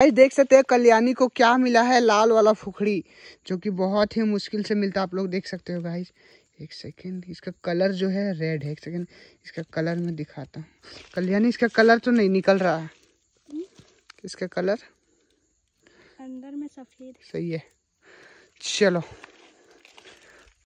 guys देख सकते हैं कल्याणी को क्या मिला है लाल वाला फुखड़ी जो कि बहुत ही मुश्किल से मिलता आप लोग देख सकते हो गाइस एक सेकेंड इसका कलर जो है रेड है एक सेकेंड इसका कलर मैं दिखाता हूँ कल्याणी इसका कलर तो नहीं निकल रहा है इसका कलर अंदर में सफेद सही है चलो